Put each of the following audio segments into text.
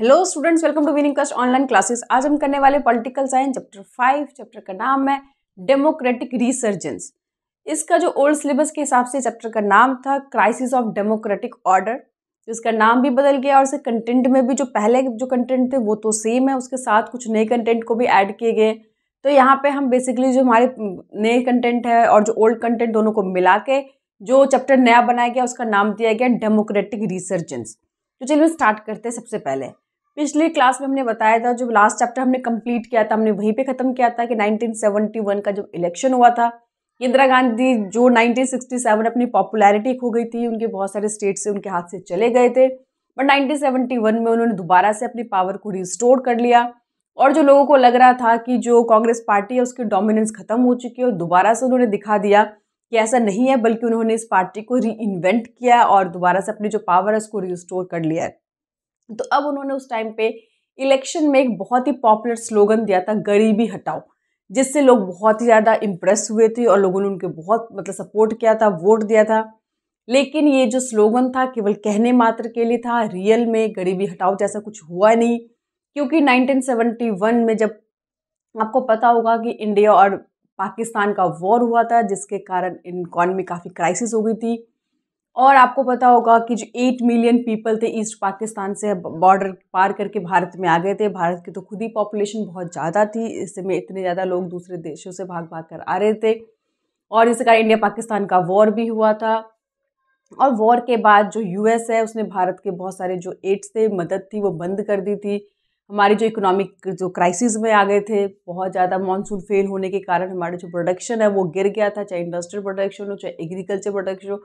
Hello students welcome to winning cast online classes आज हम करने वाले political science chapter five chapter का नाम है डेमोक्रेटिक रिसर्जेंस इसका जो ओल्ड सिलेबस के हिसाब से चैप्टर का नाम था क्राइसिस ऑफ डेमोक्रेटिक ऑर्डर इसका नाम भी बदल गया और इसके कंटेंट में भी जो पहले जो कंटेंट थे वो तो सेम है उसके साथ कुछ नए कंटेंट को भी ऐड किए गए तो यहाँ पर हम बेसिकली जो हमारे नए कंटेंट है और जो ओल्ड कंटेंट दोनों को मिला के जो चैप्टर नया बनाया गया उसका नाम दिया गया डेमोक्रेटिक रिसर्जेंस तो चलिए स्टार्ट करते हैं सबसे पहले पिछले क्लास में हमने बताया था जो लास्ट चैप्टर हमने कंप्लीट किया था हमने वहीं पे ख़त्म किया था कि 1971 का जो इलेक्शन हुआ था इंदिरा गांधी जो 1967 अपनी पॉपुलैरिटी खो गई थी उनके बहुत सारे स्टेट से उनके हाथ से चले गए थे बट 1971 में उन्होंने दोबारा से अपनी पावर को रिस्टोर कर लिया और जो लोगों को लग रहा था कि जो कांग्रेस पार्टी है उसकी डोमिनेंस खत्म हो चुकी है और दोबारा से उन्होंने दिखा दिया कि ऐसा नहीं है बल्कि उन्होंने इस पार्टी को री किया और दोबारा से अपनी जो पावर है उसको रिस्टोर कर लिया है तो अब उन्होंने उस टाइम पे इलेक्शन में एक बहुत ही पॉपुलर स्लोगन दिया था गरीबी हटाओ जिससे लोग बहुत ही ज़्यादा इम्प्रेस हुए थे और लोगों ने उनके बहुत मतलब सपोर्ट किया था वोट दिया था लेकिन ये जो स्लोगन था केवल कहने मात्र के लिए था रियल में गरीबी हटाओ जैसा कुछ हुआ नहीं क्योंकि 1971 में जब आपको पता होगा कि इंडिया और पाकिस्तान का वॉर हुआ था जिसके कारण इकॉनमी काफ़ी क्राइसिस हो गई थी और आपको पता होगा कि जो एट मिलियन पीपल थे ईस्ट पाकिस्तान से बॉर्डर पार करके भारत में आ गए थे भारत की तो खुद ही पॉपुलेशन बहुत ज़्यादा थी इसमें इतने ज़्यादा लोग दूसरे देशों से भाग भाग कर आ रहे थे और इस कारण इंडिया पाकिस्तान का वॉर भी हुआ था और वॉर के बाद जो यूएस है उसने भारत के बहुत सारे जो एड्स थे मदद थी वो बंद कर दी थी हमारी जो इकोनॉमिक जो क्राइसिस में आ गए थे बहुत ज़्यादा मानसून फेल होने के कारण हमारा जो प्रोडक्शन है वो गिर गया था चाहे इंडस्ट्रियल प्रोडक्शन हो चाहे एग्रीकल्चर प्रोडक्शन हो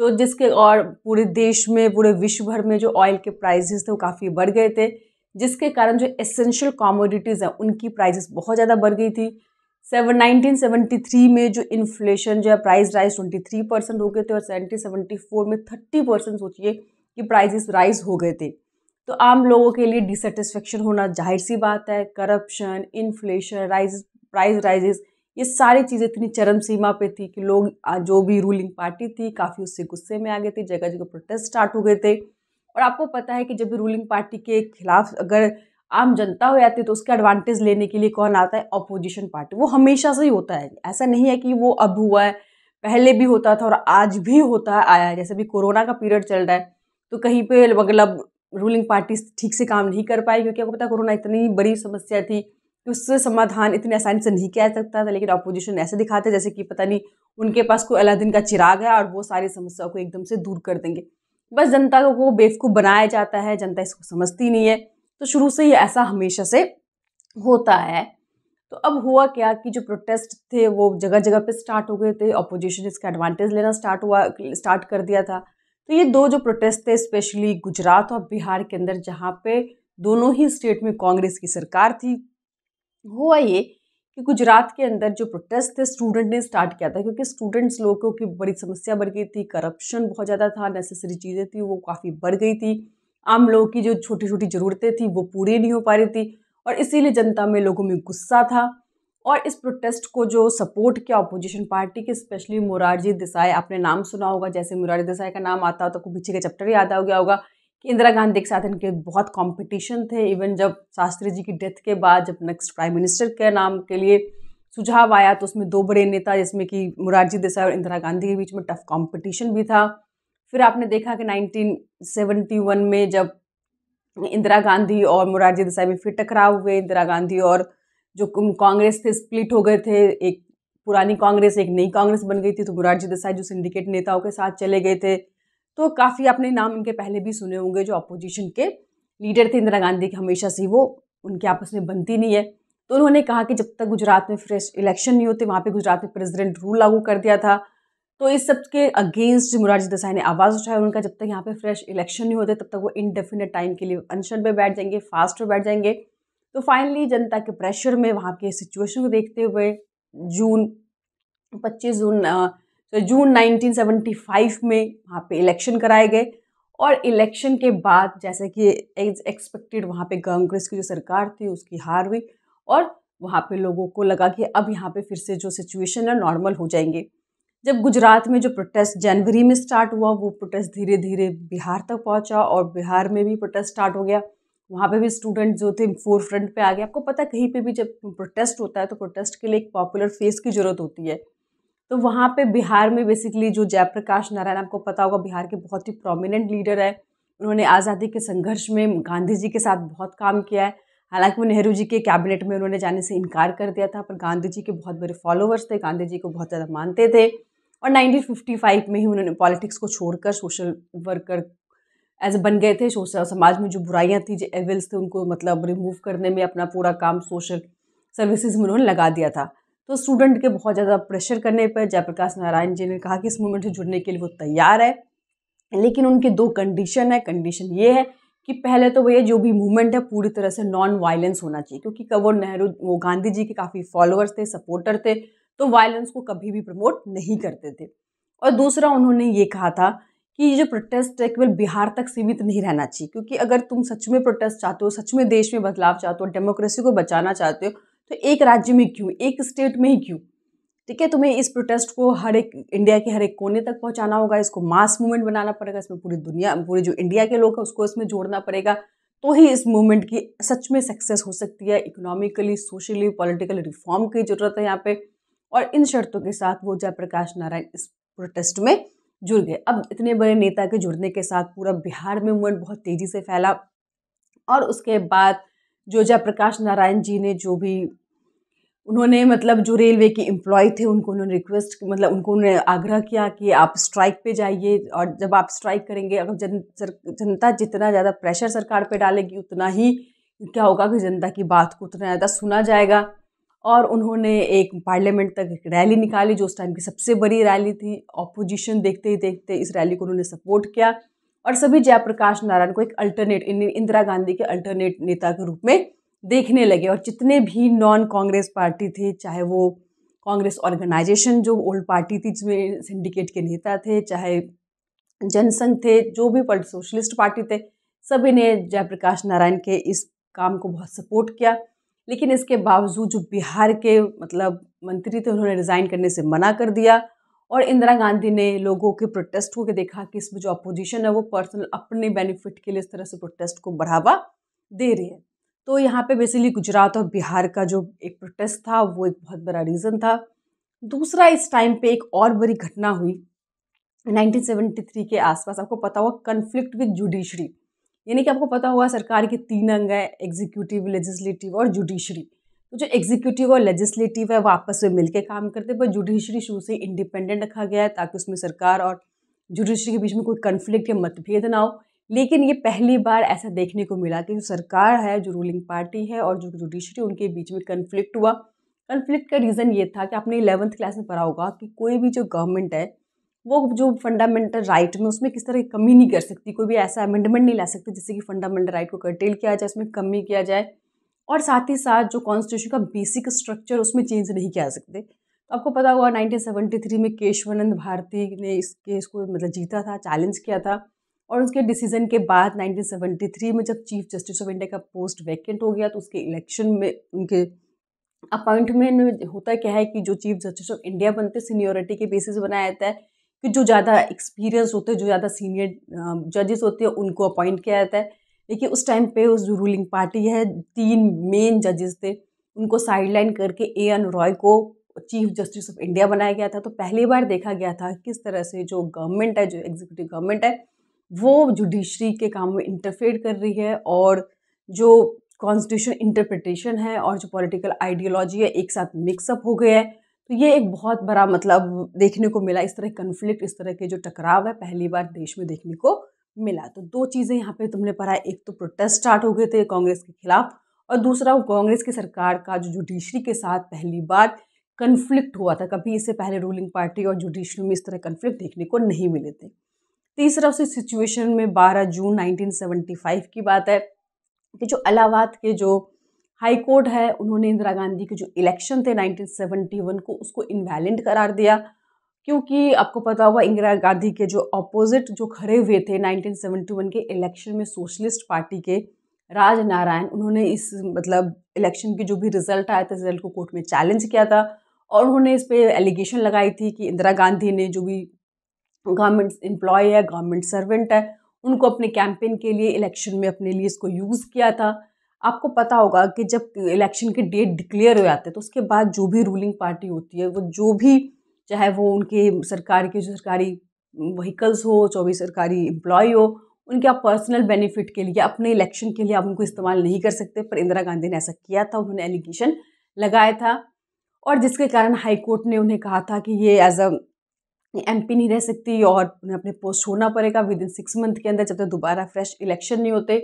तो जिसके और पूरे देश में पूरे विश्व भर में जो ऑयल के प्राइजेस थे वो काफ़ी बढ़ गए थे जिसके कारण जो एसेंशियल कॉमोडिटीज़ हैं उनकी प्राइजेस बहुत ज़्यादा बढ़ गई थी सेवन नाइनटीन में जो इन्फ्लेशन जो है प्राइस राइज 23 परसेंट हो गए थे और सेवनटीन सेवेंटी फोर में थर्टी परसेंट सोचिए कि प्राइजेस राइज हो गए थे तो आम लोगों के लिए डिसटिस्फेक्शन होना जाहिर सी बात है corruption inflation rise price rises ये सारी चीज़ें इतनी चरम सीमा पे थी कि लोग जो भी रूलिंग पार्टी थी काफ़ी उससे गुस्से में आ गए थे जगह जगह प्रोटेस्ट स्टार्ट हो गए थे और आपको पता है कि जब भी रूलिंग पार्टी के खिलाफ अगर आम जनता हो जाती है तो उसके एडवांटेज लेने के लिए कौन आता है अपोजिशन पार्टी वो हमेशा से ही होता है ऐसा नहीं है कि वो अब हुआ है पहले भी होता था और आज भी होता आया है जैसे भी कोरोना का पीरियड चल रहा है तो कहीं पे मतलब रूलिंग पार्टी ठीक से काम नहीं कर पाई क्योंकि आपको पता कोरोना इतनी बड़ी समस्या थी कि उससे समाधान इतनी आसानी से नहीं किया जा सकता था लेकिन अपोजिशन ऐसे दिखाते जैसे कि पता नहीं उनके पास कोई अलादीन का चिराग है और वो सारी समस्याओं को एकदम से दूर कर देंगे बस जनता को बेवकूफ़ बनाया जाता है जनता इसको समझती नहीं है तो शुरू से ही ऐसा हमेशा से होता है तो अब हुआ क्या कि जो प्रोटेस्ट थे वो जगह जगह पे स्टार्ट हो गए थे अपोजिशन इसका एडवांटेज लेना स्टार्ट हुआ स्टार्ट कर दिया था तो ये दो जो प्रोटेस्ट थे स्पेशली गुजरात और बिहार के अंदर जहाँ पे दोनों ही स्टेट में कांग्रेस की सरकार थी हुआ ये कि गुजरात के अंदर जो प्रोटेस्ट थे स्टूडेंट ने स्टार्ट किया था क्योंकि स्टूडेंट्स लोगों की बड़ी समस्या बढ़ गई थी करप्शन बहुत ज़्यादा था नेसेसरी चीज़ें थी वो काफ़ी बढ़ गई थी आम लोगों की जो छोटी छोटी ज़रूरतें थी वो पूरी नहीं हो पा रही थी और इसीलिए जनता में लोगों में गुस्सा था और इस प्रोटेस्ट को जो सपोर्ट किया अपोजिशन पार्टी के स्पेशली मुरारजी देसाई आपने नाम सुना होगा जैसे मुरारजी देसाई का नाम आता हो तो आपको पीछे का चैप्टर याद आ गया होगा कि इंदिरा गांधी के साथ इनके बहुत कंपटीशन थे इवन जब शास्त्री जी की डेथ के बाद जब नेक्स्ट प्राइम मिनिस्टर के नाम के लिए सुझाव आया तो उसमें दो बड़े नेता जिसमें कि मुरारजी देसाई और इंदिरा गांधी के बीच में टफ कंपटीशन भी था फिर आपने देखा कि 1971 में जब इंदिरा गांधी और मुरारजी देसाई में फिर टकराव हुए इंदिरा गांधी और जो कांग्रेस थे स्प्लिट हो गए थे एक पुरानी कांग्रेस एक नई कांग्रेस बन गई थी तो मुरारजी देसाई जो सिंडिकेट नेताओं के साथ चले गए थे तो काफ़ी आपने नाम इनके पहले भी सुने होंगे जो अपोजिशन के लीडर थे इंदिरा गांधी के हमेशा से वो उनके आपस में बनती नहीं है तो उन्होंने कहा कि जब तक गुजरात में फ्रेश इलेक्शन नहीं होते वहाँ पे गुजरात में प्रेसिडेंट रूल लागू कर दिया था तो इस सब के अगेंस्ट मुरारजी देसाई ने आवाज़ उठाया उनका जब तक यहाँ पे फ्रेश इलेक्शन नहीं होते तब तक वो इनडेफिनेट टाइम के लिए अनशन पे बैठ जाएंगे फास्ट पर बैठ जाएंगे तो फाइनली जनता के प्रेशर में वहाँ के सिचुएशन को देखते हुए जून पच्चीस जून तो जून 1975 में वहाँ पे इलेक्शन कराए गए और इलेक्शन के बाद जैसे कि एक्सपेक्टेड वहाँ पे कांग्रेस की जो सरकार थी उसकी हार हुई और वहाँ पे लोगों को लगा कि अब यहाँ पे फिर से जो सिचुएशन है नॉर्मल हो जाएंगे जब गुजरात में जो प्रोटेस्ट जनवरी में स्टार्ट हुआ वो प्रोटेस्ट धीरे धीरे बिहार तक पहुँचा और बिहार में भी प्रोटेस्ट स्टार्ट हो गया वहाँ पे भी स्टूडेंट जो थे फोर फ्रंट पे आ गए आपको पता है कहीं पे भी जब प्रोटेस्ट होता है तो प्रोटेस्ट के लिए एक पॉपुलर फेस की ज़रूरत होती है तो वहाँ पे बिहार में बेसिकली जो जयप्रकाश नारायण आपको पता होगा बिहार के बहुत ही प्रोमिनेंट लीडर है उन्होंने आज़ादी के संघर्ष में गांधी जी के साथ बहुत काम किया है हालांकि वो नेहरू जी के कैबिनेट में उन्होंने जाने से इनकार कर दिया था पर गांधी जी के बहुत बड़े फॉलोअर्स थे गांधी जी को बहुत ज़्यादा मानते थे और 1955 में ही उन्होंने पॉलिटिक्स को छोड़कर सोशल वर्कर एज बन गए थे सोशल समाज में जो बुराइयाँ थी जो एविल्स थे उनको मतलब रिमूव करने में अपना पूरा काम सोशल सर्विसेज में उन्होंने लगा दिया था तो स्टूडेंट के बहुत ज़्यादा प्रेशर करने पर जयप्रकाश नारायण जी ने कहा कि इस मूवमेंट से जुड़ने के लिए वो तैयार है लेकिन उनकी दो कंडीशन है कंडीशन ये है कि पहले तो भैया जो भी मूवमेंट है पूरी तरह से नॉन वायलेंस होना चाहिए क्योंकि कब नेहरू वो गांधी जी के काफ़ी फॉलोअर्स थे सपोर्टर थे तो वायलेंस को कभी भी प्रमोट नहीं करते थे और दूसरा उन्होंने ये कहा था कि ये जो प्रोटेस्ट है केवल बिहार तक सीमित नहीं रहना चाहिए क्योंकि अगर तुम सच में प्रोटेस्ट चाहते हो सच में देश में बदलाव चाहते हो डेमोक्रेसी को बचाना चाहते हो तो एक राज्य में क्यों एक स्टेट में ही क्यों ठीक है तुम्हें इस प्रोटेस्ट को हर एक इंडिया के हर एक कोने तक पहुंचाना होगा इसको मास मूवमेंट बनाना पड़ेगा इसमें पूरी दुनिया पूरे जो इंडिया के लोग हैं उसको इसमें जोड़ना पड़ेगा तो ही इस मूवमेंट की सच में सक्सेस हो सकती है इकोनॉमिकली सोशली पॉलिटिकली रिफॉर्म की ज़रूरत है यहाँ पे और इन शर्तों के साथ वो जयप्रकाश नारायण इस प्रोटेस्ट में जुड़ गए अब इतने बड़े नेता के जुड़ने के साथ पूरा बिहार में मूवमेंट बहुत तेज़ी से फैला और उसके बाद जो जयप्रकाश नारायण जी ने जो भी उन्होंने मतलब जो रेलवे के एम्प्लॉय थे उनको उन्होंने रिक्वेस्ट मतलब उनको उन्होंने आग्रह किया कि आप स्ट्राइक पे जाइए और जब आप स्ट्राइक करेंगे अगर जन सर, जनता जितना ज़्यादा प्रेशर सरकार पे डालेगी उतना ही क्या होगा कि जनता की बात को उतना ज़्यादा सुना जाएगा और उन्होंने एक पार्लियामेंट तक एक रैली निकाली जो उस टाइम की सबसे बड़ी रैली थी ऑपोजिशन देखते ही देखते इस रैली को उन्होंने सपोर्ट किया और सभी जयप्रकाश नारायण को एक अल्टरनेट इंदिरा गांधी के अल्टरनेट नेता के रूप में देखने लगे और जितने भी नॉन कांग्रेस पार्टी थे चाहे वो कांग्रेस ऑर्गेनाइजेशन जो ओल्ड पार्टी थी जिसमें सिंडिकेट के नेता थे चाहे जनसंघ थे जो भी सोशलिस्ट पार्टी थे सभी ने जयप्रकाश नारायण के इस काम को बहुत सपोर्ट किया लेकिन इसके बावजूद जो बिहार के मतलब मंत्री थे उन्होंने रिज़ाइन करने से मना कर दिया और इंदिरा गांधी ने लोगों के प्रोटेस्ट होकर देखा कि इसमें जो अपोजिशन है वो पर्सनल अपने बेनिफिट के लिए इस तरह से प्रोटेस्ट को बढ़ावा दे रही है तो यहाँ पे बेसिकली गुजरात और बिहार का जो एक प्रोटेस्ट था वो एक बहुत बड़ा रीज़न था दूसरा इस टाइम पे एक और बड़ी घटना हुई 1973 के आसपास आपको पता हुआ कन्फ्लिक्ट विद जुडिशरी यानी कि आपको पता होगा सरकार के तीन अंग है एग्जीक्यूटिव लेजिस्लेटिव और जुडिशरी तो जो एग्जीक्यूटिव और लेजिस्लेटिव है वो आपस में मिलकर काम करते पर जुडिशरी शुरू से इंडिपेंडेंट रखा गया है ताकि उसमें सरकार और जुडिशरी के बीच में कोई कन्फ्लिक्ट या मतभेद ना हो लेकिन ये पहली बार ऐसा देखने को मिला कि जो सरकार है जो रूलिंग पार्टी है और जो जुडिशरी उनके बीच में कन्फ्लिक्ट हुआ कन्फ्लिक्ट का रीज़न ये था कि आपने इलेवंथ क्लास में पढ़ा होगा कि कोई भी जो गवर्नमेंट है वो जो फंडामेंटल राइट में उसमें किस तरह की कमी नहीं कर सकती कोई भी ऐसा अमेंडमेंट नहीं ला सकती जिससे कि फंडामेंटल राइट को कर्टेल किया जाए उसमें कमी किया जाए और साथ ही साथ जो कॉन्स्टिट्यूशन का बेसिक स्ट्रक्चर उसमें चेंज नहीं किया सकते तो आपको पता हुआ 1973 में केशवानंद भारती ने इस केस को मतलब जीता था चैलेंज किया था और उसके डिसीजन के बाद 1973 में जब चीफ जस्टिस ऑफ इंडिया का पोस्ट वैकेंट हो गया तो उसके इलेक्शन में उनके अपॉइंटमेंट में होता क्या है कि जो चीफ जस्टिस ऑफ इंडिया बनते सीनियोरिटी के बेसिस बनाया जाता है कि जो ज़्यादा एक्सपीरियंस होते हैं जो ज़्यादा सीनियर जजेस होते हैं उनको अपॉइंट किया जाता है लेकिन उस टाइम पे उस रूलिंग पार्टी है तीन मेन जजेस थे उनको साइडलाइन करके ए एन रॉय को चीफ जस्टिस ऑफ इंडिया बनाया गया था तो पहली बार देखा गया था किस तरह से जो गवर्नमेंट है जो एग्जीक्यूटिव गवर्नमेंट है वो जुडिशरी के काम में इंटरफेयर कर रही है और जो कॉन्स्टिट्यूशन इंटरप्रिटेशन है और जो पॉलिटिकल आइडियोलॉजी है एक साथ मिक्सअप हो गया है तो ये एक बहुत बड़ा मतलब देखने को मिला इस तरह कन्फ्लिक्ट इस तरह के जो टकराव है पहली बार देश में देखने को मिला तो दो चीज़ें यहाँ पे तुमने पढ़ा एक तो प्रोटेस्ट स्टार्ट हो गए थे कांग्रेस के खिलाफ और दूसरा वो कांग्रेस की सरकार का जो जुडिशरी के साथ पहली बार कन्फ्लिक्ट हुआ था कभी इससे पहले रूलिंग पार्टी और जुडिशरी में इस तरह कन्फ्लिक्ट देखने को नहीं मिले थे तीसरा उसी सिचुएशन में 12 जून 1975 की बात है कि जो अलाहाबाद के जो हाई कोर्ट है उन्होंने इंदिरा गांधी के जो इलेक्शन थे 1971 को उसको इनवैलिड करार दिया क्योंकि आपको पता होगा इंदिरा गांधी के जो अपोजिट जो खड़े हुए थे 1971 के इलेक्शन में सोशलिस्ट पार्टी के राज नारायण उन्होंने इस मतलब इलेक्शन की जो भी रिजल्ट आया था रिजल्ट को कोर्ट में चैलेंज किया था और उन्होंने इस पर एलिगेशन लगाई थी कि इंदिरा गांधी ने जो भी गवर्नमेंट एम्प्लॉय है गवर्नमेंट सर्वेंट है उनको अपने कैंपेन के लिए इलेक्शन में अपने लिए इसको यूज़ किया था आपको पता होगा कि जब इलेक्शन के डेट डिक्लेयर हो जाते हैं तो उसके बाद जो भी रूलिंग पार्टी होती है वो जो भी चाहे वो उनके सरकार के जो सरकारी व्हीकल्स हो जो भी सरकारी एम्प्लॉय हो उनके आप पर्सनल बेनिफिट के लिए अपने इलेक्शन के लिए आप उनको इस्तेमाल नहीं कर सकते पर इंदिरा गांधी ने ऐसा किया था उन्होंने एलिगेशन लगाया था और जिसके कारण हाई कोर्ट ने उन्हें कहा था कि ये एज अ एम नहीं रह सकती और उन्हें अपने पोस्ट छोड़ना पड़ेगा विद इन सिक्स मंथ के अंदर जब तक दोबारा फ्रेश इलेक्शन नहीं होते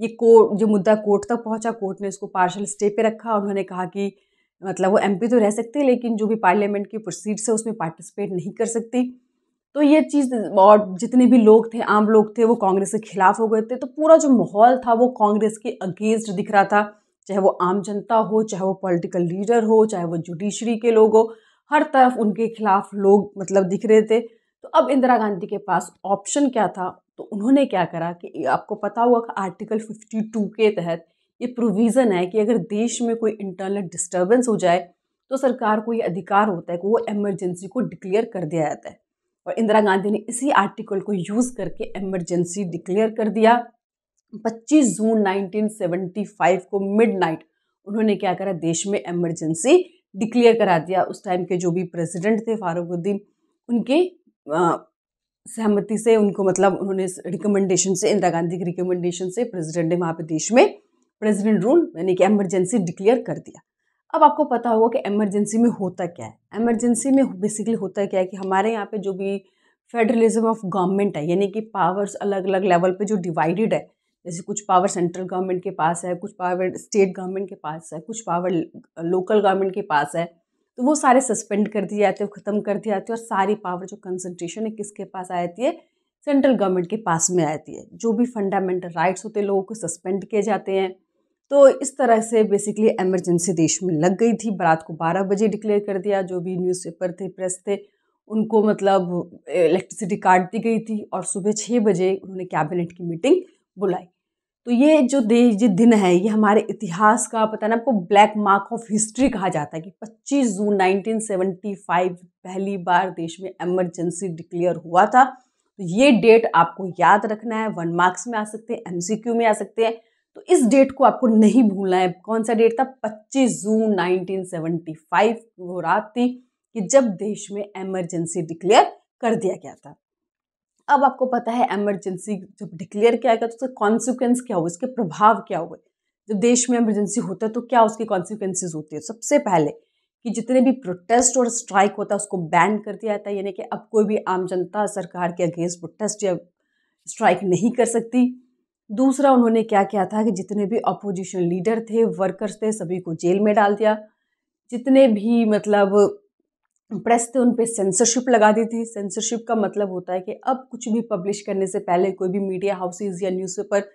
ये कोर्ट जो मुद्दा कोर्ट तक पहुंचा कोर्ट ने इसको पार्शल स्टे पे रखा और उन्होंने कहा कि मतलब वो एमपी तो रह सकते हैं लेकिन जो भी पार्लियामेंट की प्रोसीड्स है उसमें पार्टिसिपेट नहीं कर सकती तो ये चीज़ और जितने भी लोग थे आम लोग थे वो कांग्रेस के खिलाफ हो गए थे तो पूरा जो माहौल था वो कांग्रेस के अगेंस्ट दिख रहा था चाहे वो आम जनता हो चाहे वो पॉलिटिकल लीडर हो चाहे वो जुडिशरी के लोग हो हर तरफ उनके खिलाफ लोग मतलब दिख रहे थे तो अब इंदिरा गांधी के पास ऑप्शन क्या था तो उन्होंने क्या करा कि आपको पता कि आर्टिकल 52 के तहत ये प्रोविज़न है कि अगर देश में कोई इंटरनल डिस्टर्बेंस हो जाए तो सरकार को ये अधिकार होता है कि वो एमरजेंसी को डिक्लेयर कर दिया जाता है और इंदिरा गांधी ने इसी आर्टिकल को यूज़ करके एमरजेंसी डिक्लेयर कर दिया 25 जून 1975 को मिडनाइट उन्होंने क्या करा देश में एमरजेंसी डिक्लेयर करा दिया उस टाइम के जो भी प्रेसिडेंट थे फारूकुद्दीन उनके सहमति से उनको मतलब उन्होंने रिकमेंडेशन से इंदिरा गांधी की रिकमेंडेशन से प्रेसिडेंट ने वहाँ पे देश में प्रेसिडेंट रूल यानी कि एमरजेंसी डिक्लेयर कर दिया अब आपको पता होगा कि एमरजेंसी में होता क्या है एमरजेंसी में बेसिकली होता क्या है कि हमारे यहाँ पे जो भी फेडरलिज्म ऑफ गवर्नमेंट है यानी कि पावर्स अलग अलग लेवल पे जो डिवाइडेड है जैसे कुछ पावर सेंट्रल गवर्नमेंट के पास है कुछ पावर स्टेट गवर्नमेंट के पास है कुछ पावर लोकल गवर्नमेंट के पास है तो वो सारे सस्पेंड कर दिए जाते हैं ख़त्म कर दिए जाते हैं और सारी पावर जो कंसनट्रेशन है किसके पास आ जाती है सेंट्रल गवर्नमेंट के पास में आ जाती है जो भी फंडामेंटल राइट्स होते हैं लोगों को सस्पेंड किए जाते हैं तो इस तरह से बेसिकली एमरजेंसी देश में लग गई थी बारात को 12 बजे डिक्लेयर कर दिया जो भी न्यूज़पेपर थे प्रेस थे उनको मतलब इलेक्ट्रिसिटी काट दी गई थी और सुबह छः बजे उन्होंने कैबिनेट की मीटिंग बुलाई तो ये जो दे ये दिन है ये हमारे इतिहास का पता ना आपको ब्लैक मार्क ऑफ हिस्ट्री कहा जाता है कि 25 जून 1975 पहली बार देश में एमरजेंसी डिक्लेयर हुआ था तो ये डेट आपको याद रखना है वन मार्क्स में आ सकते हैं एमसीक्यू में आ सकते हैं तो इस डेट को आपको नहीं भूलना है कौन सा डेट था 25 जून 1975 वो रात थी कि जब देश में एमरजेंसी डिक्लेयर कर दिया गया था अब आपको पता है एमरजेंसी जब डिक्लेयर किया गया तो उसका कॉन्सिक्वेंस क्या हुआ उसके प्रभाव क्या हुए जब देश में एमरजेंसी होता है तो क्या उसके कॉन्सिक्वेंसेज होते हैं सबसे पहले कि जितने भी प्रोटेस्ट और स्ट्राइक होता है उसको बैन कर दिया जाता है यानी कि अब कोई भी आम जनता सरकार के अगेंस्ट प्रोटेस्ट या स्ट्राइक नहीं कर सकती दूसरा उन्होंने क्या किया था कि जितने भी अपोजिशन लीडर थे वर्कर्स थे सभी को जेल में डाल दिया जितने भी मतलब प्रेस थे उन पर सेंसरशिप लगा दी थी सेंसरशिप का मतलब होता है कि अब कुछ भी पब्लिश करने से पहले कोई भी मीडिया हाउसेज या न्यूज़पेपर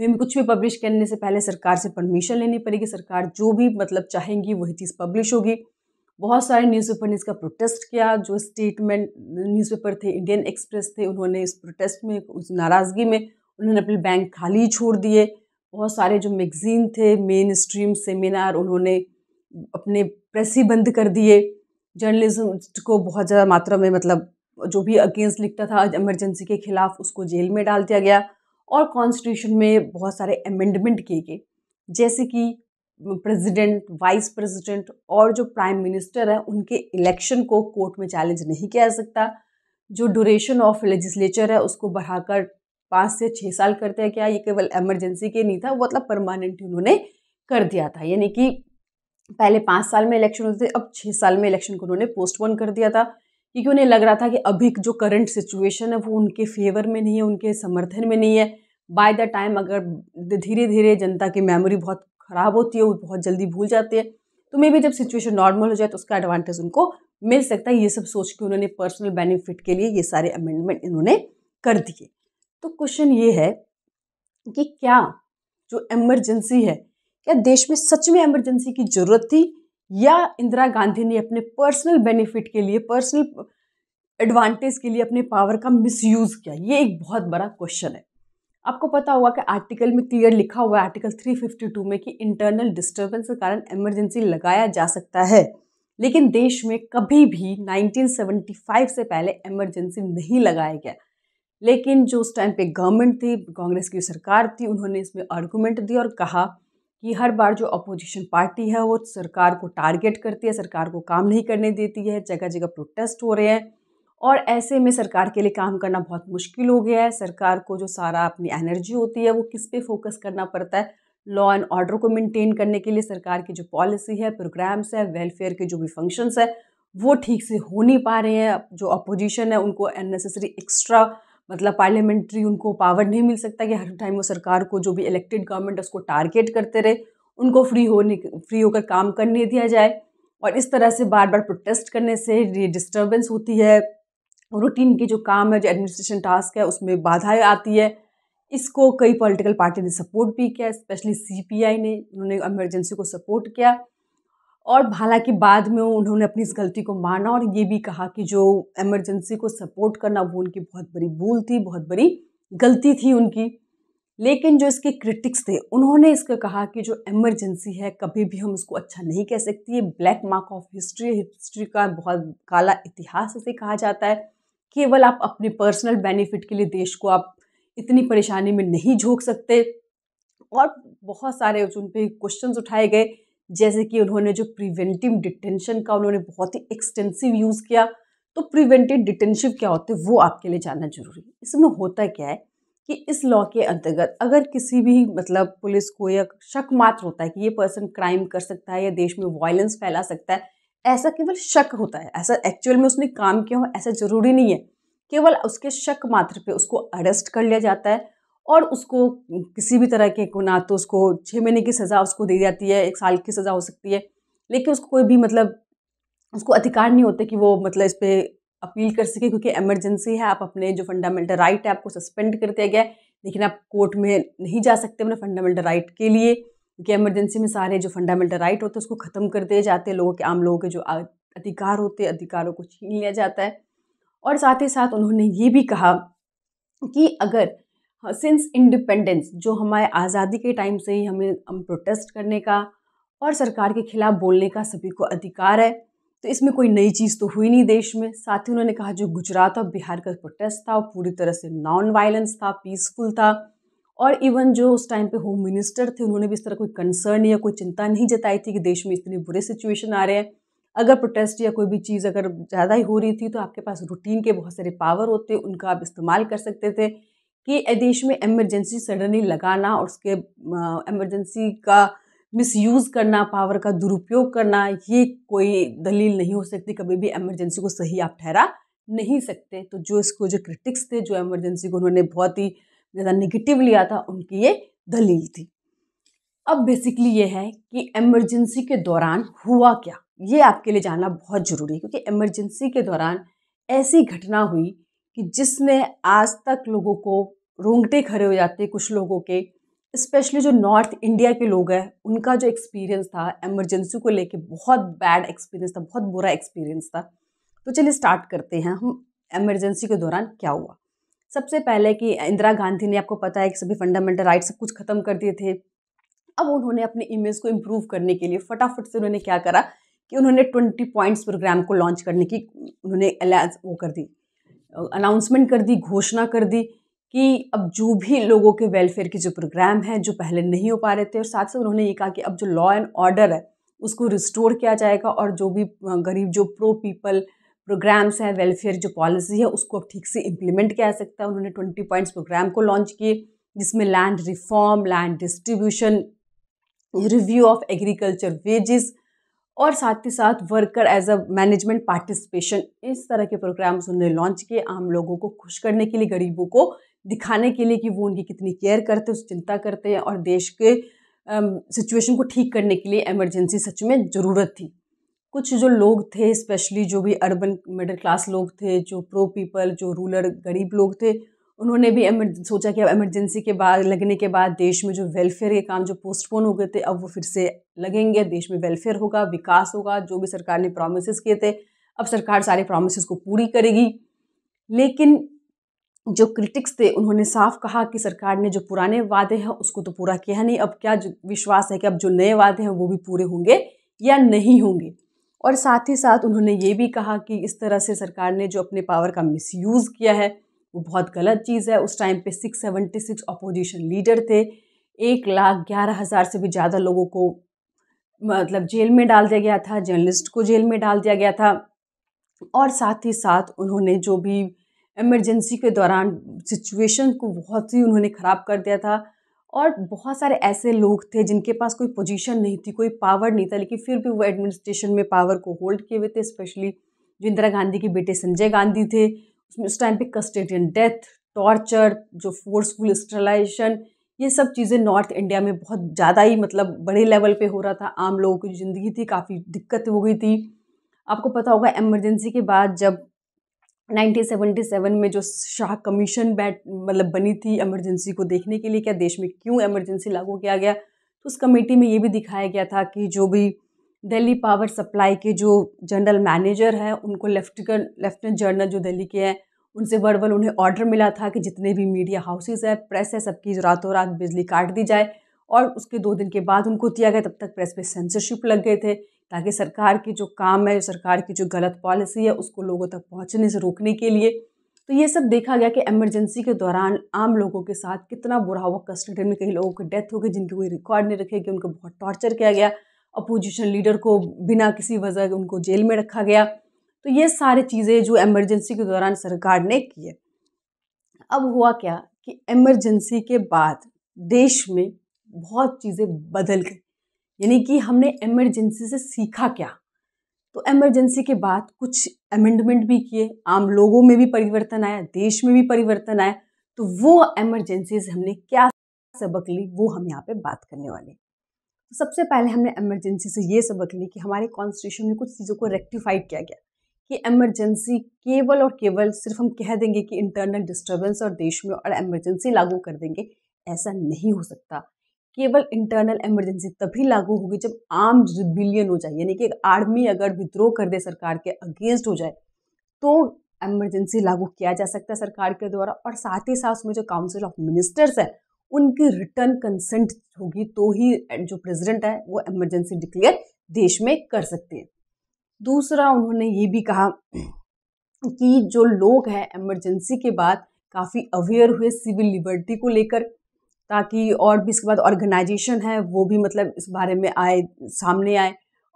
में कुछ भी पब्लिश करने से पहले सरकार से परमिशन लेनी पड़ेगी सरकार जो भी मतलब चाहेंगी वही चीज़ पब्लिश होगी बहुत सारे न्यूज़पेपर ने इसका प्रोटेस्ट किया जो स्टेटमेंट न्यूज़पेपर थे इंडियन एक्सप्रेस थे उन्होंने इस प्रोटेस्ट में उस नाराज़गी में उन्होंने अपने बैंक खाली छोड़ दिए बहुत सारे जो मैगज़ीन थे मेन स्ट्रीम सेमिनार उन्होंने अपने प्रेस ही बंद कर दिए जर्नलिज्म को बहुत ज़्यादा मात्रा में मतलब जो भी अगेंस्ट लिखता था एमरजेंसी के खिलाफ उसको जेल में डाल दिया गया और कॉन्स्टिट्यूशन में बहुत सारे अमेंडमेंट किए गए जैसे कि प्रेसिडेंट वाइस प्रेसिडेंट और जो प्राइम मिनिस्टर हैं उनके इलेक्शन को कोर्ट में चैलेंज नहीं किया जा सकता जो ड्यूरेशन ऑफ लेजिस्लेचर है उसको बढ़ाकर पाँच से छः साल करते हैं क्या ये केवल एमरजेंसी के नहीं था मतलब परमानेंट उन्होंने कर दिया था यानी कि पहले पाँच साल में इलेक्शन होते थे अब छः साल में इलेक्शन को उन्होंने पोस्टपोन कर दिया था क्योंकि उन्हें लग रहा था कि अभी जो करंट सिचुएशन है वो उनके फेवर में नहीं है उनके समर्थन में नहीं है बाय द टाइम अगर धीरे धीरे जनता की मेमोरी बहुत ख़राब होती है वो बहुत जल्दी भूल जाती है तो मे भी जब सिचुएशन नॉर्मल हो जाए तो उसका एडवांटेज उनको मिल सकता है ये सब सोच के उन्होंने पर्सनल बेनिफिट के लिए ये सारे अमेंडमेंट इन्होंने कर दिए तो क्वेश्चन ये है कि क्या जो एमरजेंसी है क्या देश में सच में एमरजेंसी की जरूरत थी या इंदिरा गांधी ने अपने पर्सनल बेनिफिट के लिए पर्सनल एडवांटेज के लिए अपने पावर का मिसयूज़ किया ये एक बहुत बड़ा क्वेश्चन है आपको पता होगा कि आर्टिकल में क्लियर लिखा हुआ है आर्टिकल 352 में कि इंटरनल डिस्टरबेंस के कारण इमरजेंसी लगाया जा सकता है लेकिन देश में कभी भी 1975 से पहले इमरजेंसी नहीं लगाया गया लेकिन जो उस टाइम पे गवर्नमेंट थी कांग्रेस की सरकार थी उन्होंने इसमें आर्गूमेंट दिया और कहा कि हर बार जो अपोजिशन पार्टी है वो सरकार को टारगेट करती है सरकार को काम नहीं करने देती है जगह जगह प्रोटेस्ट हो रहे हैं और ऐसे में सरकार के लिए काम करना बहुत मुश्किल हो गया है सरकार को जो सारा अपनी एनर्जी होती है वो किस पे फोकस करना पड़ता है लॉ एंड ऑर्डर को मेंटेन करने के लिए सरकार की जो पॉलिसी है प्रोग्राम्स है वेलफेयर के जो भी फंक्शंस है वो ठीक से हो नहीं पा रहे हैं जो अपोजिशन है उनको अननेसेसरी एक्स्ट्रा मतलब पार्लियामेंट्री उनको पावर नहीं मिल सकता कि हर टाइम वो सरकार को जो भी इलेक्टेड गवर्नमेंट उसको टारगेट करते रहे उनको फ्री होने फ्री होकर काम करने दिया जाए और इस तरह से बार बार प्रोटेस्ट करने से ये डिस्टर्बेंस होती है रूटीन के जो काम है जो एडमिनिस्ट्रेशन टास्क है उसमें बाधाएं आती है इसको कई पॉलिटिकल पार्टी ने सपोर्ट भी किया स्पेशली सीपीआई ने उन्होंने इमरजेंसी को सपोर्ट किया और हालांकि बाद में उन्होंने अपनी इस गलती को माना और ये भी कहा कि जो एमरजेंसी को सपोर्ट करना वो उनकी बहुत बड़ी भूल थी बहुत बड़ी गलती थी उनकी लेकिन जो इसके क्रिटिक्स थे उन्होंने इसका कहा कि जो एमरजेंसी है कभी भी हम उसको अच्छा नहीं कह सकती ये black mark of history history का बहुत काला इतिहास इसे कहा जाता है केवल आप अपने पर्सनल बेनिफिट के लिए देश को आप इतनी परेशानी में नहीं झोंक सकते और बहुत सारे उन पर क्वेश्चन उठाए गए जैसे कि उन्होंने जो प्रिवेंटिव डिटेंशन का उन्होंने बहुत ही एक्सटेंसिव यूज़ किया तो प्रिवेंटिव डिटेंशिव क्या होते हैं वो आपके लिए जानना जरूरी है इसमें होता क्या है कि इस लॉ के अंतर्गत अगर किसी भी मतलब पुलिस को या शक मात्र होता है कि ये पर्सन क्राइम कर सकता है या देश में वायलेंस फैला सकता है ऐसा केवल शक होता है ऐसा एक्चुअल में उसने काम किया हो ऐसा जरूरी नहीं है केवल उसके शक मात्र पे उसको अरेस्ट कर लिया जाता है और उसको किसी भी तरह के को ना तो उसको छः महीने की सज़ा उसको दी जाती है एक साल की सज़ा हो सकती है लेकिन उसको कोई भी मतलब उसको अधिकार नहीं होते कि वो मतलब इस पर अपील कर सके क्योंकि एमरजेंसी है आप अपने जो फंडामेंटल राइट है आपको सस्पेंड कर दिया गया लेकिन आप कोर्ट में नहीं जा सकते अपने फंडामेंटल राइट के लिए क्योंकि एमरजेंसी में सारे जो फंडामेंटल राइट होते हैं उसको ख़त्म कर दिए जाते हैं लोगों के आम लोगों के जो अधिकार होते हैं अधिकारों को छीन लिया जाता है और साथ ही साथ उन्होंने ये भी कहा कि अगर सिंस हाँ, इंडिपेंडेंस जो हमारे आज़ादी के टाइम से ही हमें हम प्रोटेस्ट करने का और सरकार के खिलाफ बोलने का सभी को अधिकार है तो इसमें कोई नई चीज़ तो हुई नहीं देश में साथ ही उन्होंने कहा जो गुजरात और बिहार का प्रोटेस्ट था वो पूरी तरह से नॉन वायलेंस था पीसफुल था और इवन जो उस टाइम पे होम मिनिस्टर थे उन्होंने भी इस तरह कोई कंसर्न या कोई चिंता नहीं जताई थी कि देश में इतने बुरे सिचुएशन आ रहे हैं अगर प्रोटेस्ट या कोई भी चीज़ अगर ज़्यादा ही हो रही थी तो आपके पास रूटीन के बहुत सारे पावर होते उनका आप इस्तेमाल कर सकते थे कि देश में एमरजेंसी सडनली लगाना और उसके एमरजेंसी का मिसयूज़ करना पावर का दुरुपयोग करना ये कोई दलील नहीं हो सकती कभी भी एमरजेंसी को सही आप ठहरा नहीं सकते तो जो इसको जो क्रिटिक्स थे जो एमरजेंसी को उन्होंने बहुत ही ज़्यादा निगेटिव लिया था उनकी ये दलील थी अब बेसिकली ये है कि एमरजेंसी के दौरान हुआ क्या ये आपके लिए जानना बहुत ज़रूरी है क्योंकि एमरजेंसी के दौरान ऐसी घटना हुई कि जिसमें आज तक लोगों को रोंगटे खड़े हो जाते कुछ लोगों के स्पेशली जो नॉर्थ इंडिया के लोग हैं उनका जो एक्सपीरियंस था एमरजेंसी को लेके बहुत बैड एक्सपीरियंस था बहुत बुरा एक्सपीरियंस था तो चलिए स्टार्ट करते हैं हम एमरजेंसी के दौरान क्या हुआ सबसे पहले कि इंदिरा गांधी ने आपको पता है कि सभी फंडामेंटल राइट्स सब कुछ ख़त्म कर दिए थे अब उन्होंने अपने इमेज को इम्प्रूव करने के लिए फटाफट से उन्होंने क्या करा कि उन्होंने ट्वेंटी पॉइंट्स प्रोग्राम को लॉन्च करने की उन्होंने वो कर दी अनाउंसमेंट कर दी घोषणा कर दी कि अब जो भी लोगों के वेलफेयर के जो प्रोग्राम हैं जो पहले नहीं हो पा रहे थे और साथ साथ उन्होंने ये कहा कि अब जो लॉ एंड ऑर्डर है उसको रिस्टोर किया जाएगा और जो भी गरीब जो प्रो पीपल प्रोग्राम्स हैं वेलफेयर जो पॉलिसी है उसको अब ठीक से इम्प्लीमेंट किया जा सकता है उन्होंने ट्वेंटी पॉइंट्स प्रोग्राम को लॉन्च किए जिसमें land reform land distribution review of agriculture wages और साथ ही साथ worker as a management participation इस तरह के प्रोग्राम्स उन्होंने लॉन्च किए आम लोगों को खुश करने के लिए गरीबों को दिखाने के लिए कि वो उनकी कितनी केयर करते हैं चिंता करते हैं और देश के सिचुएशन को ठीक करने के लिए एमरजेंसी सच में ज़रूरत थी कुछ जो लोग थे स्पेशली जो भी अर्बन मिडिल क्लास लोग थे जो प्रो पीपल जो रूरल गरीब लोग थे उन्होंने भी सोचा कि अब एमरजेंसी के बाद लगने के बाद देश में जो वेलफेयर के काम जो पोस्टपोन हो गए थे अब वो फिर से लगेंगे देश में वेलफेयर होगा विकास होगा जो भी सरकार ने प्रोमिस किए थे अब सरकार सारे प्रोमिस को पूरी करेगी लेकिन जो क्रिटिक्स थे उन्होंने साफ कहा कि सरकार ने जो पुराने वादे हैं उसको तो पूरा किया नहीं अब क्या विश्वास है कि अब जो नए वादे हैं वो भी पूरे होंगे या नहीं होंगे और साथ ही साथ उन्होंने ये भी कहा कि इस तरह से सरकार ने जो अपने पावर का मिसयूज़ किया है वो बहुत गलत चीज़ है उस टाइम पे 676 अपोजिशन लीडर थे एक लाख ग्यारह हज़ार से भी ज़्यादा लोगों को मतलब जेल में डाल दिया गया था जर्नलिस्ट को जेल में डाल दिया गया था और साथ ही साथ उन्होंने जो भी इमरजेंसी के दौरान सिचुएशन को बहुत ही उन्होंने ख़राब कर दिया था और बहुत सारे ऐसे लोग थे जिनके पास कोई पोजीशन नहीं थी कोई पावर नहीं था लेकिन फिर भी वो एडमिनिस्ट्रेशन में पावर को होल्ड किए हुए थे स्पेशली जो इंदिरा गांधी के बेटे संजय गांधी थे उसमें उस टाइम पे कस्टेडियन डेथ टॉर्चर जो फोर्सफुल स्टरलाइजेशन ये सब चीज़ें नॉर्थ इंडिया में बहुत ज़्यादा ही मतलब बड़े लेवल पे हो रहा था आम लोगों की ज़िंदगी थी काफ़ी दिक्कत हो गई थी आपको पता होगा एमरजेंसी के बाद जब 1977 में जो शाह कमीशन बैठ मतलब बनी थी एमरजेंसी को देखने के लिए क्या देश में क्यों एमरजेंसी लागू किया गया तो उस कमेटी में ये भी दिखाया गया था कि जो भी दिल्ली पावर सप्लाई के जो जनरल मैनेजर हैं उनको लेफ्ट लेफ्टिनेंट जनरल जो दिल्ली के हैं उनसे वर्बल उन्हें ऑर्डर मिला था कि जितने भी मीडिया हाउसेज है प्रेस है सबकी रातों रात बिजली काट दी जाए और उसके दो दिन के बाद उनको दिया गया तब तक प्रेस पे सेंसरशिप लग गए थे ताकि सरकार की जो काम है सरकार की जो गलत पॉलिसी है उसको लोगों तक पहुंचने से रोकने के लिए तो ये सब देखा गया कि एमरजेंसी के दौरान आम लोगों के साथ कितना बुरा हुआ कस्टडी में कई लोगों की डेथ हो गई जिनकी कोई रिकॉर्ड नहीं रखे उनको बहुत टॉर्चर किया गया अपोजिशन लीडर को बिना किसी वजह के उनको जेल में रखा गया तो ये सारी चीज़ें जो एमरजेंसी के दौरान सरकार ने किए अब हुआ क्या कि एमरजेंसी के बाद देश में बहुत चीज़ें बदल गई यानी कि हमने एमरजेंसी से सीखा क्या तो एमरजेंसी के बाद कुछ अमेंडमेंट भी किए आम लोगों में भी परिवर्तन आया देश में भी परिवर्तन आया तो वो एमरजेंसी से हमने क्या सबक ली वो हम यहाँ पे बात करने वाले तो सबसे पहले हमने एमरजेंसी से ये सबक ली कि हमारे कॉन्स्टिट्यूशन में कुछ चीज़ों को रेक्टिफाइड किया गया कि एमरजेंसी केवल और केवल सिर्फ हम कह देंगे कि इंटरनल डिस्टर्बेंस और देश में और एमरजेंसी लागू कर देंगे ऐसा नहीं हो सकता केवल इंटरनल एमरजेंसी तभी लागू होगी जब आर्म रिबिलियन हो जाए यानी कि एक आर्मी अगर विद्रोह कर दे सरकार के अगेंस्ट हो जाए तो एमरजेंसी लागू किया जा सकता है सरकार के द्वारा और साथ ही साथ उसमें जो काउंसिल ऑफ मिनिस्टर्स है उनकी रिटर्न कंसेंट होगी तो ही जो प्रेसिडेंट है वो इमरजेंसी डिक्लेयर देश में कर सकते हैं दूसरा उन्होंने ये भी कहा कि जो लोग हैं इमरजेंसी के बाद काफ़ी अवेयर हुए सिविल लिबर्टी को लेकर ताकि और भी इसके बाद ऑर्गेनाइजेशन है वो भी मतलब इस बारे में आए सामने आए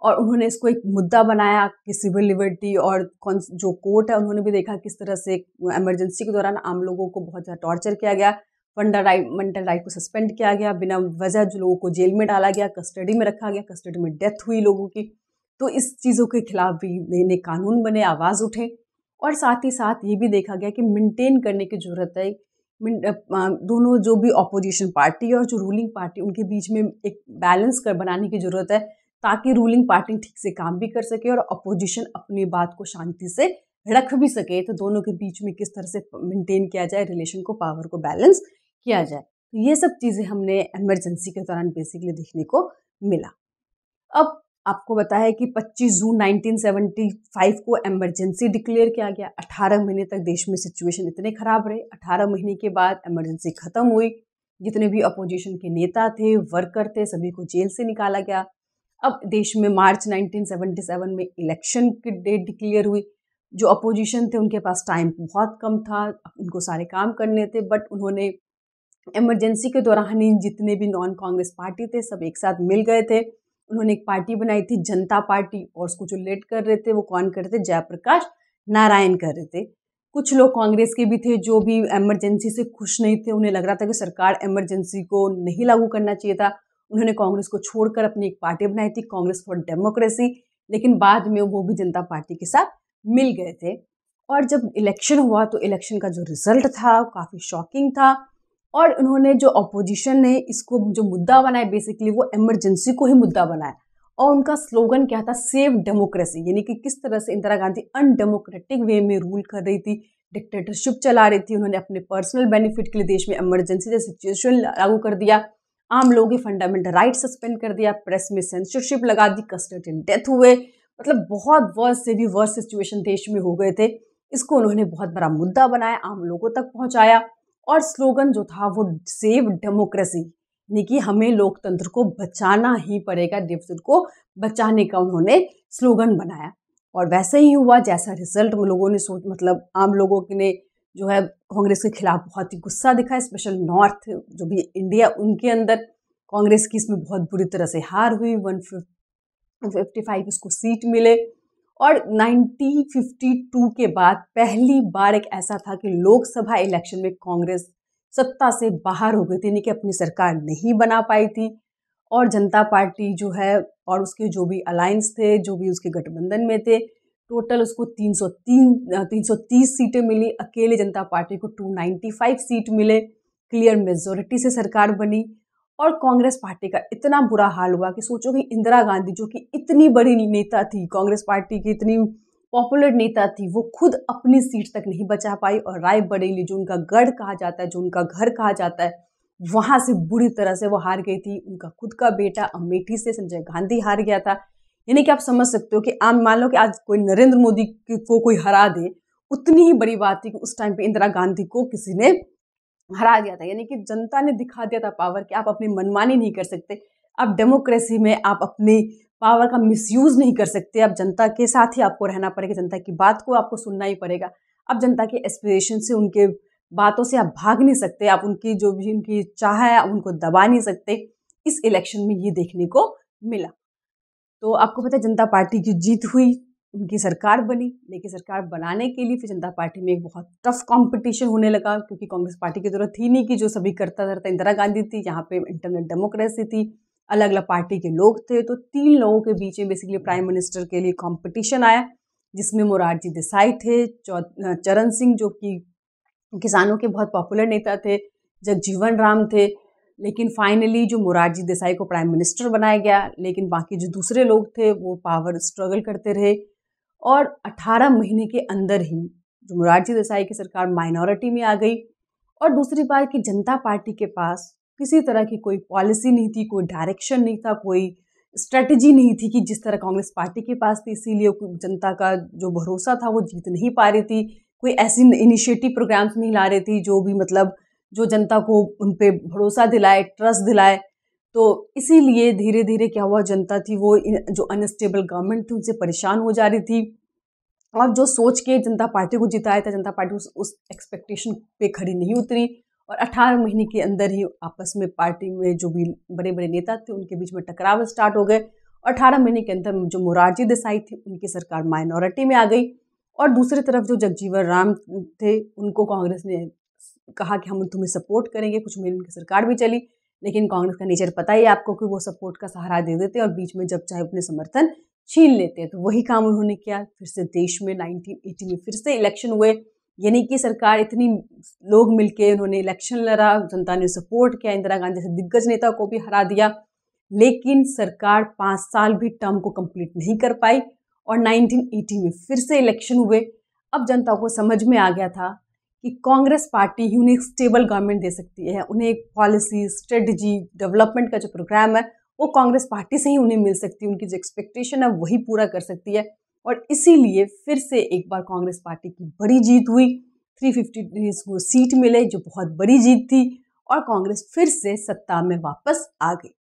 और उन्होंने इसको एक मुद्दा बनाया कि सिविल लिबर्टी और कौन जो कोर्ट है उन्होंने भी देखा किस तरह से इमरजेंसी के दौरान आम लोगों को बहुत ज़्यादा टॉर्चर किया गया फंडा राय मंडल राइट को सस्पेंड किया गया बिना वजह जो लोगों को जेल में डाला गया कस्टडी में रखा गया कस्टडी में डेथ हुई लोगों की तो इस चीज़ों के खिलाफ भी नए नए कानून बने आवाज़ उठे और साथ ही साथ ये भी देखा गया कि मेंटेन करने की ज़रूरत है दोनों जो भी अपोजिशन पार्टी और जो रूलिंग पार्टी उनके बीच में एक बैलेंस कर बनाने की ज़रूरत है ताकि रूलिंग पार्टी ठीक से काम भी कर सके और अपोजिशन अपनी बात को शांति से रख भी सके तो दोनों के बीच में किस तरह से मेंटेन किया जाए रिलेशन को पावर को बैलेंस किया हम्म। जाए तो ये सब चीज़ें हमने एमरजेंसी के दौरान बेसिकली देखने को मिला अब आपको बताया है कि 25 जून 1975 को एमरजेंसी डिक्लेयर किया गया 18 महीने तक देश में सिचुएशन इतने खराब रहे 18 महीने के बाद एमरजेंसी खत्म हुई जितने भी अपोजिशन के नेता थे वर्कर थे सभी को जेल से निकाला गया अब देश में मार्च 1977 में इलेक्शन की डेट डिक्लेयर हुई जो अपोजिशन थे उनके पास टाइम बहुत कम था उनको सारे काम करने थे बट उन्होंने इमरजेंसी के दौरान ही जितने भी नॉन कांग्रेस पार्टी थे सब एक साथ मिल गए थे उन्होंने एक पार्टी बनाई थी जनता पार्टी और उसको जो लेट कर रहे थे वो कौन कर रहे थे जयप्रकाश नारायण कर रहे थे कुछ लोग कांग्रेस के भी थे जो भी एमरजेंसी से खुश नहीं थे उन्हें लग रहा था कि सरकार एमरजेंसी को नहीं लागू करना चाहिए था उन्होंने कांग्रेस को छोड़कर अपनी एक पार्टी बनाई थी कांग्रेस फॉर डेमोक्रेसी लेकिन बाद में वो भी जनता पार्टी के साथ मिल गए थे और जब इलेक्शन हुआ तो इलेक्शन का जो रिजल्ट था काफ़ी शॉकिंग था और उन्होंने जो अपोजिशन ने इसको जो मुद्दा बनाया बेसिकली वो इमरजेंसी को ही मुद्दा बनाया और उनका स्लोगन क्या था सेव डेमोक्रेसी यानी कि किस तरह से इंदिरा गांधी अनडेमोक्रेटिक वे में रूल कर रही थी डिक्टेटरशिप चला रही थी उन्होंने अपने पर्सनल बेनिफिट के लिए देश में इमरजेंसी जैसे सिचुएशन लागू कर दिया आम लोगों के फंडामेंटल राइट सस्पेंड कर दिया प्रेस में सेंसरशिप लगा दी इन डेथ हुए मतलब बहुत वर्ष से भी वर्ष सिचुएशन देश में हो गए थे इसको उन्होंने बहुत बड़ा मुद्दा बनाया आम लोगों तक पहुंचाया और स्लोगन जो था वो सेव डेमोक्रेसी यानी कि हमें लोकतंत्र को बचाना ही पड़ेगा डेफिसिट को बचाने का उन्होंने स्लोगन बनाया और वैसे ही हुआ जैसा रिजल्ट लोगों ने सोच मतलब आम लोगों ने जो है कांग्रेस के खिलाफ बहुत ही गुस्सा दिखा स्पेशल नॉर्थ जो भी इंडिया उनके अंदर कांग्रेस की इसमें बहुत बुरी तरह से हार हुई वन फिफ्टी फाइव उसको सीट मिले और 1952 के बाद पहली बार एक ऐसा था कि लोकसभा इलेक्शन में कांग्रेस सत्ता से बाहर हो गई थी यानी कि अपनी सरकार नहीं बना पाई थी और जनता पार्टी जो है और उसके जो भी अलायंस थे जो भी उसके गठबंधन में थे टोटल उसको 303 330 सीटें मिली अकेले जनता पार्टी को 295 सीट मिले क्लियर मेजोरिटी से सरकार बनी और कांग्रेस पार्टी का इतना बुरा हाल हुआ कि सोचो कि इंदिरा गांधी जो कि इतनी बड़ी नेता थी कांग्रेस पार्टी की इतनी पॉपुलर नेता थी वो खुद अपनी सीट तक नहीं बचा पाई और राय रायबरेली जो उनका गढ़ कहा जाता है जो उनका घर कहा जाता है वहाँ से बुरी तरह से वो हार गई थी उनका खुद का बेटा अमेठी से संजय गांधी हार गया था यानी कि आप समझ सकते हो कि आम मान लो कि आज कोई नरेंद्र मोदी को कोई हरा दे उतनी ही बड़ी बात थी कि उस टाइम पे इंदिरा गांधी को किसी ने हरा दिया था यानी कि जनता ने दिखा दिया था पावर कि आप अपनी मनमानी नहीं कर सकते आप डेमोक्रेसी में आप अपनी पावर का मिसयूज नहीं कर सकते अब जनता के साथ ही आपको रहना पड़ेगा जनता की बात को आपको सुनना ही पड़ेगा अब जनता के एस्पिरेशन से उनके बातों से आप भाग नहीं सकते आप उनकी जो भी उनकी चाह है आप उनको दबा नहीं सकते इस इलेक्शन में ये देखने को मिला तो आपको पता है जनता पार्टी की जीत हुई उनकी सरकार बनी लेकिन सरकार बनाने के लिए फिर जनता पार्टी में एक बहुत टफ कंपटीशन होने लगा क्योंकि कांग्रेस पार्टी की जरूरत ही नहीं कि जो सभी करता धरता इंदिरा गांधी थी यहाँ पे इंटरनल डेमोक्रेसी थी अलग अलग पार्टी के लोग थे तो तीन लोगों के बीच में बेसिकली प्राइम मिनिस्टर के लिए कॉम्पिटिशन आया जिसमें मोरारजी देसाई थे चरण सिंह जो कि किसानों के बहुत पॉपुलर नेता थे जगजीवन राम थे लेकिन फाइनली जो मोरारजी देसाई को प्राइम मिनिस्टर बनाया गया लेकिन बाकी जो दूसरे लोग थे वो पावर स्ट्रगल करते रहे और 18 महीने के अंदर ही जो मुरारजी देसाई की सरकार माइनॉरिटी में आ गई और दूसरी बात कि जनता पार्टी के पास किसी तरह की कोई पॉलिसी नहीं थी कोई डायरेक्शन नहीं था कोई स्ट्रेटजी नहीं थी कि जिस तरह कांग्रेस पार्टी के पास थी इसीलिए जनता का जो भरोसा था वो जीत नहीं पा रही थी कोई ऐसी इनिशिएटिव प्रोग्राम्स नहीं ला रही थी जो भी मतलब जो जनता को उन पर भरोसा दिलाए ट्रस्ट दिलाए तो इसीलिए धीरे धीरे क्या हुआ जनता थी वो जो अनस्टेबल गवर्नमेंट थी उनसे परेशान हो जा रही थी और जो सोच के जनता पार्टी को जिताया था जनता पार्टी उस उस एक्सपेक्टेशन पे खड़ी नहीं उतरी और 18 महीने के अंदर ही आपस में पार्टी में जो भी बड़े बड़े नेता थे उनके बीच में टकराव स्टार्ट हो गए और अठारह महीने के अंदर जो मोरारजी देसाई थी उनकी सरकार माइनॉरिटी में आ गई और दूसरी तरफ जो जगजीवन राम थे उनको कांग्रेस ने कहा कि हम तुम्हें सपोर्ट करेंगे कुछ महीने उनकी सरकार भी चली लेकिन कांग्रेस का नेचर पता ही आपको कि वो सपोर्ट का सहारा दे देते हैं और बीच में जब चाहे अपने समर्थन छीन लेते हैं तो वही काम उन्होंने किया फिर से देश में नाइनटीन में फिर से इलेक्शन हुए यानी कि सरकार इतनी लोग मिलके उन्होंने इलेक्शन लड़ा जनता ने सपोर्ट किया इंदिरा गांधी जैसे दिग्गज नेता को भी हरा दिया लेकिन सरकार पाँच साल भी टर्म को कंप्लीट नहीं कर पाई और 1980 में फिर से इलेक्शन हुए अब जनता को समझ में आ गया था कि कांग्रेस पार्टी ही उन्हें एक स्टेबल गवर्नमेंट दे सकती है उन्हें एक पॉलिसी स्ट्रेटजी डेवलपमेंट का जो प्रोग्राम है वो कांग्रेस पार्टी से ही उन्हें मिल सकती है उनकी जो एक्सपेक्टेशन है वही पूरा कर सकती है और इसीलिए फिर से एक बार कांग्रेस पार्टी की बड़ी जीत हुई 350 को सीट मिले जो बहुत बड़ी जीत थी और कांग्रेस फिर से सत्ता में वापस आ गई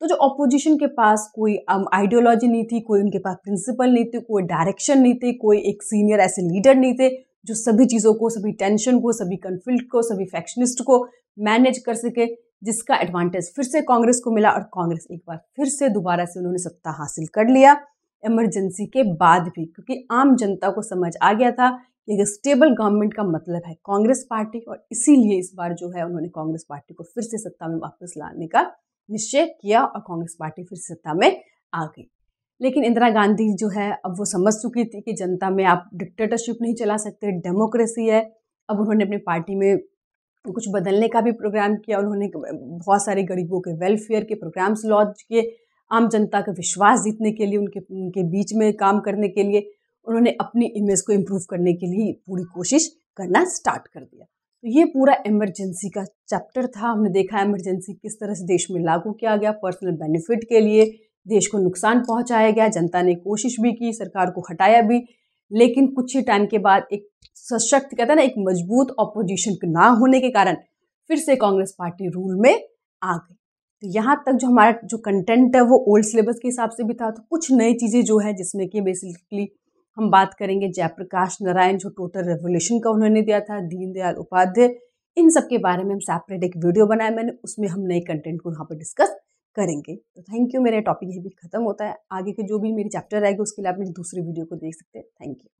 तो जो ऑपोजिशन के पास कोई आइडियोलॉजी um, नहीं थी कोई उनके पास प्रिंसिपल नहीं थे कोई डायरेक्शन नहीं थे कोई एक सीनियर ऐसे लीडर नहीं थे जो सभी चीज़ों को सभी टेंशन को सभी कन्फ्लिक्ट को सभी फैक्शनिस्ट को मैनेज कर सके जिसका एडवांटेज फिर से कांग्रेस को मिला और कांग्रेस एक बार फिर से दोबारा से उन्होंने सत्ता हासिल कर लिया इमरजेंसी के बाद भी क्योंकि आम जनता को समझ आ गया था कि एक स्टेबल गवर्नमेंट का मतलब है कांग्रेस पार्टी और इसीलिए इस बार जो है उन्होंने कांग्रेस पार्टी को फिर से सत्ता में वापस लाने का निश्चय किया और कांग्रेस पार्टी फिर सत्ता में आ गई लेकिन इंदिरा गांधी जो है अब वो समझ चुकी थी कि जनता में आप डिक्टेटरशिप नहीं चला सकते डेमोक्रेसी है अब उन्होंने अपनी पार्टी में कुछ बदलने का भी प्रोग्राम किया उन्होंने बहुत सारे गरीबों के वेलफेयर के प्रोग्राम्स लॉन्च किए आम जनता का विश्वास जीतने के लिए उनके उनके बीच में काम करने के लिए उन्होंने अपनी इमेज को इम्प्रूव करने के लिए पूरी कोशिश करना स्टार्ट कर दिया तो ये पूरा इमरजेंसी का चैप्टर था हमने देखा इमरजेंसी किस तरह से देश में लागू किया गया पर्सनल बेनिफिट के लिए देश को नुकसान पहुंचाया गया जनता ने कोशिश भी की सरकार को हटाया भी लेकिन कुछ ही टाइम के बाद एक सशक्त कहते हैं ना एक मजबूत ऑपोजिशन के ना होने के कारण फिर से कांग्रेस पार्टी रूल में आ गई तो यहाँ तक जो हमारा जो कंटेंट है वो ओल्ड सिलेबस के हिसाब से भी था तो कुछ नई चीज़ें जो है जिसमें कि बेसिकली हम बात करेंगे जयप्रकाश नारायण जो टोटल रेवोल्यूशन का उन्होंने दिया था दीनदयाल उपाध्याय इन सब के बारे में हम सेपरेट एक वीडियो बनाया मैंने उसमें हम नए कंटेंट को यहाँ पर डिस्कस करेंगे तो थैंक यू मेरा टॉपिक यही भी खत्म होता है आगे के जो भी मेरी चैप्टर आएगा उसके लिए आप मेरी दूसरी वीडियो को देख सकते हैं थैंक यू